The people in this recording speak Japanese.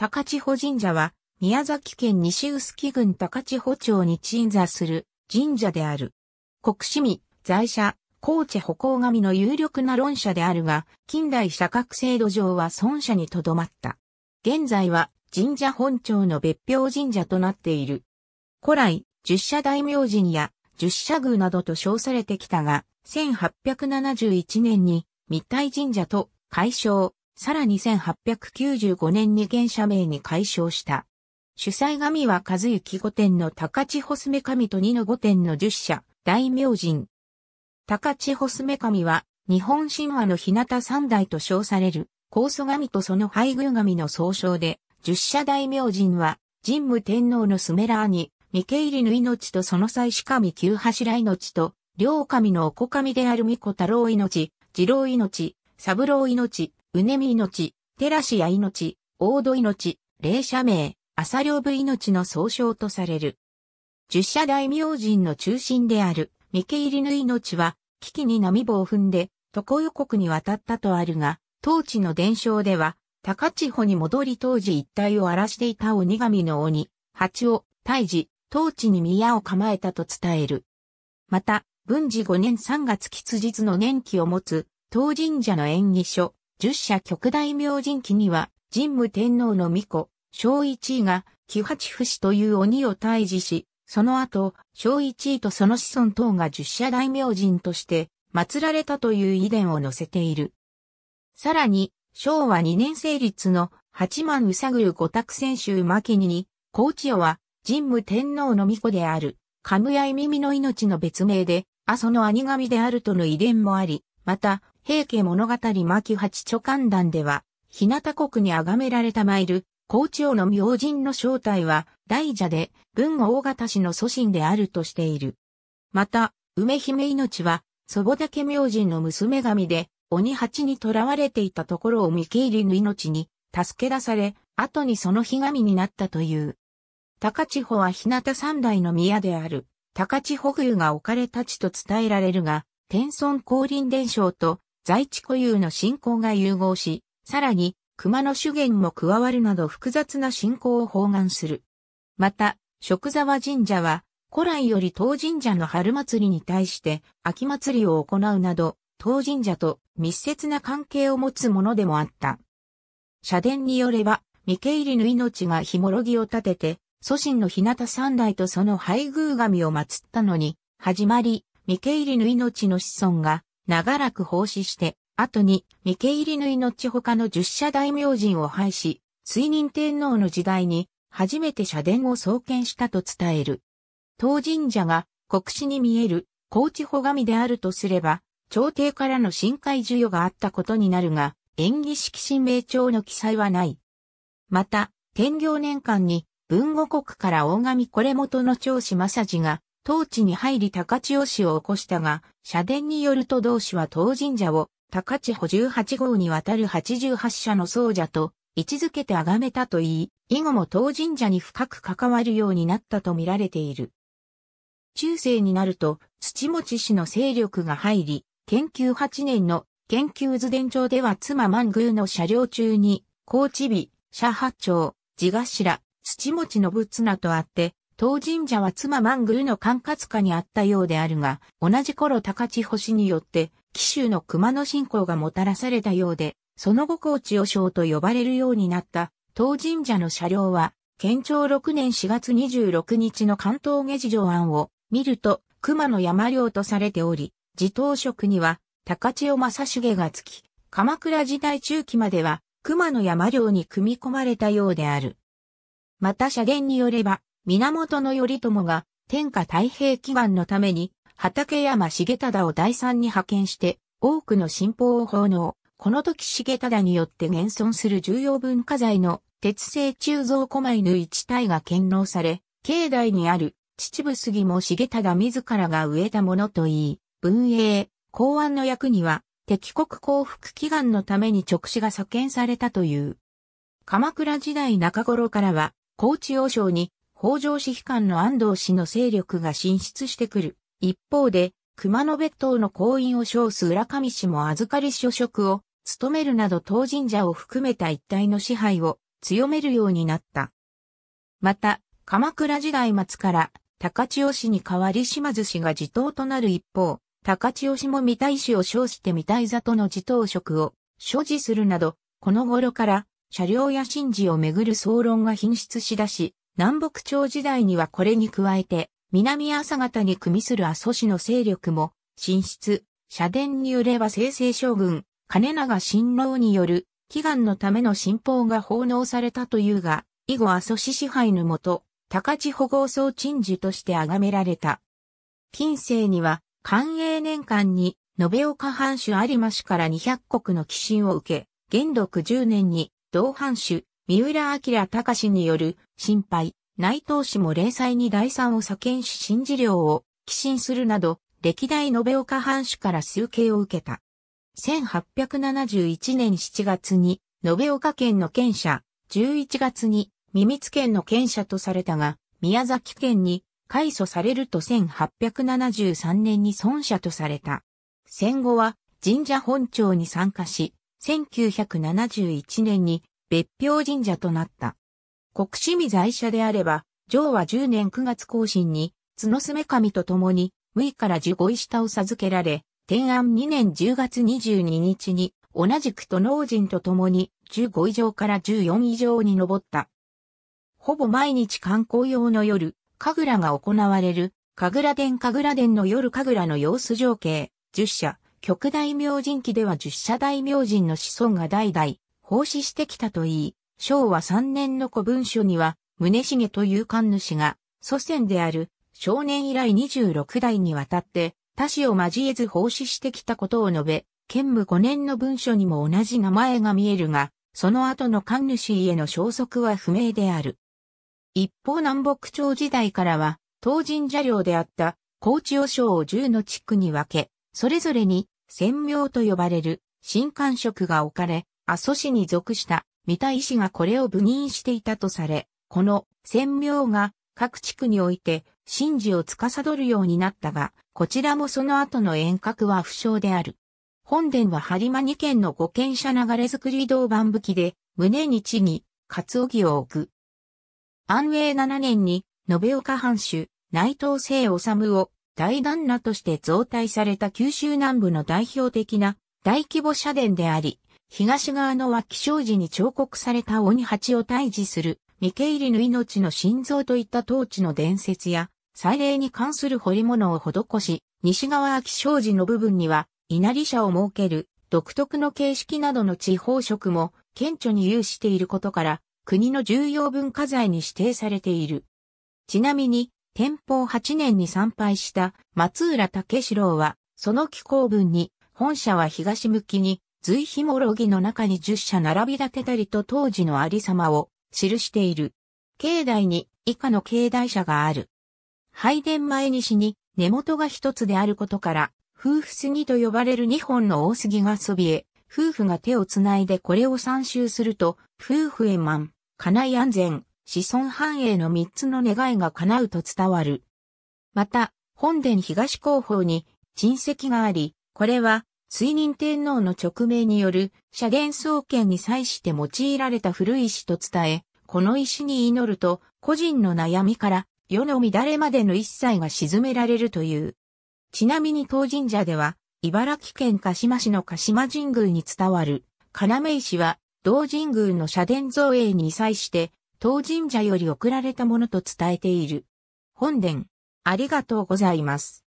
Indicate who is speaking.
Speaker 1: 高千穂神社は、宮崎県西臼杵郡高千穂町に鎮座する神社である。国史民、在社、高知歩行神の有力な論者であるが、近代社格制度上は尊者にとどまった。現在は神社本庁の別表神社となっている。古来、十社大名人や十社宮などと称されてきたが、1871年に密体神社と解消、さらに1895年に現社名に改称した。主催神は和幸御殿の高千穂爪神と二の御殿の十社、大明神。高千穂爪神は、日本神話の日向三代と称される、高祖神とその配偶神の総称で、十社大明神は、神武天皇のスメラーに、三毛入りの命とその祭司神九柱命と、両神のお子神である巫女太郎命、次郎命、三郎命、うねみ命、テラシや命、大戸命、霊社名、朝両部命の総称とされる。十社大明神の中心である、三毛入りの命は、危機に波棒を踏んで、床予告に渡ったとあるが、当地の伝承では、高千穂に戻り当時一帯を荒らしていた鬼神の鬼、蜂を、退治、当地に宮を構えたと伝える。また、文治5年3月吉日の年期を持つ、当神社の演技書、十社極大明神記には、神武天皇の御子、小一位が、木八不死という鬼を退治し、その後、小一位とその子孫等が十社大明神として、祀られたという遺伝を載せている。さらに、昭和2年成立の八幡うさぐる五託選手巻にに、高知代は、神武天皇の御子である、神谷耳の命の別名で、阿蘇の兄神であるとの遺伝もあり、また、平家物語巻八著観団では、日向国に崇められた参る、高知王の明神の正体は、大蛇で、文王大型氏の祖神であるとしている。また、梅姫命は、祖母岳明神の娘神で、鬼八に囚われていたところを見切りの命に、助け出され、後にその日神になったという。高千穂は日向三代の宮である、高千穂宮が置かれた地と伝えられるが、天孫降臨伝承と在地固有の信仰が融合し、さらに、熊野修験も加わるなど複雑な信仰を包含する。また、食沢神社は、古来より当神社の春祭りに対して秋祭りを行うなど、当神社と密接な関係を持つものでもあった。社殿によれば、未経入の命がひもろぎを立てて、祖神の日向三代とその配偶神を祀ったのに、始まり、未経入の命の子孫が長らく奉仕して、後に、三毛入り縫いのち他の十社大名人を廃し、水任天皇の時代に、初めて社殿を創建したと伝える。当神社が、国史に見える、高知穂神であるとすれば、朝廷からの深海授与があったことになるが、演技式神明朝の記載はない。また、天行年間に、文後国から大神これ元の長子正治が、当地に入り高千穂氏を起こしたが、社殿によると同氏は当神社を高千穂18号にわたる88社の僧者と位置づけて崇めたといい、以後も当神社に深く関わるようになったと見られている。中世になると土持氏の勢力が入り、研究8年の研究図伝帳では妻万宮の車両中に、高知美、社八丁、地頭、土持の仏なとあって、当神社は妻グ宮の管轄下にあったようであるが、同じ頃高千星によって、紀州の熊野信仰がもたらされたようで、その後高千和尚と呼ばれるようになった当神社の車両は、県庁6年4月26日の関東下事上案を見ると、熊野山領とされており、自当職には高千代正重がつき、鎌倉時代中期までは熊野山領に組み込まれたようである。また社伝によれば、源頼朝が天下太平祈願のために畠山重忠を第三に派遣して多くの信宝を奉納。この時重忠によって現存する重要文化財の鉄製鋳造狛の一体が献納され、境内にある秩父杉も重忠自らが植えたものといい、文英、公安の役には敵国降伏祈願のために直視が左遷されたという。鎌倉時代中頃からは、高知王将に北条氏悲観の安藤氏の勢力が進出してくる。一方で、熊野別島の行員を称す浦上氏も預かり所職を務めるなど当神社を含めた一帯の支配を強めるようになった。また、鎌倉時代末から高千代氏に代わり島津氏が地頭となる一方、高千代氏も三田氏を称して三田里の地頭職を所持するなど、この頃から車両や神事をめぐる騒論が品質しだし、南北朝時代にはこれに加えて、南朝方に組みする阿蘇氏の勢力も、進出、社殿によれば清々将軍、金長新郎による、祈願のための信奉が奉納されたというが、以後阿蘇氏支配のもと、高地保護総鎮守として崇められた。近世には、寛永年間に、延岡藩主有馬氏から200国の寄進を受け、元禄10年に、同藩主、三浦明隆による、心配、内藤氏も連載に第三を左検し新事業を、寄進するなど、歴代延岡藩主から数形を受けた。1871年7月に、延岡県の県社、11月に、三密県の県社とされたが、宮崎県に、改組されると1873年に尊者とされた。戦後は、神社本庁に参加し、1971年に別表神社となった。国志見在社であれば、上は10年9月更新に、角爪神と共に、無位から15位下を授けられ、天安2年10月22日に、同じく都農人と共に、15以上から14以上に上った。ほぼ毎日観光用の夜、神楽が行われる、神楽殿神楽殿の夜神楽の様子情景、十社、極大明神記では十社大明神の子孫が代々、奉仕してきたといい、昭和3年の古文書には、宗重という官主が、祖先である少年以来26代にわたって、他氏を交えず奉仕してきたことを述べ、兼務5年の文書にも同じ名前が見えるが、その後の官主への消息は不明である。一方南北朝時代からは、当人社領であった、高知和尚を10の地区に分け、それぞれに、専名と呼ばれる、新官職が置かれ、阿蘇氏に属した三田医師がこれを部任していたとされ、この戦名が各地区において神事を司るようになったが、こちらもその後の遠隔は不詳である。本殿は播磨二県の五軒舎流れ作り道番吹きで、胸に地に、かつおぎを置く。安永七年に、延岡藩主、内藤聖治を大旦那として増大された九州南部の代表的な大規模社殿であり、東側の脇障子に彫刻された鬼八を退治する、ミケイリの命の心臓といった当地の伝説や、祭礼に関する彫り物を施し、西側脇障子の部分には、稲荷社を設ける、独特の形式などの地方色も、顕著に有していることから、国の重要文化財に指定されている。ちなみに、天保8年に参拝した松浦武四郎は、その気候文に、本社は東向きに、随秘もろぎの中に十社並び立てたりと当時のありさまを記している。境内に以下の境内社がある。拝殿前西に根元が一つであることから、夫婦杉と呼ばれる二本の大杉がそびえ、夫婦が手をつないでこれを参集すると、夫婦円満、家内安全、子孫繁栄の三つの願いが叶うと伝わる。また、本殿東広方に、珍石があり、これは、水任天皇の勅命による、社殿創建に際して用いられた古い石と伝え、この石に祈ると、個人の悩みから、世の乱れまでの一切が沈められるという。ちなみに当神社では、茨城県鹿島市の鹿島神宮に伝わる、要石は、同神宮の社殿造営に際して、当神社より送られたものと伝えている。本殿、ありがとうございます。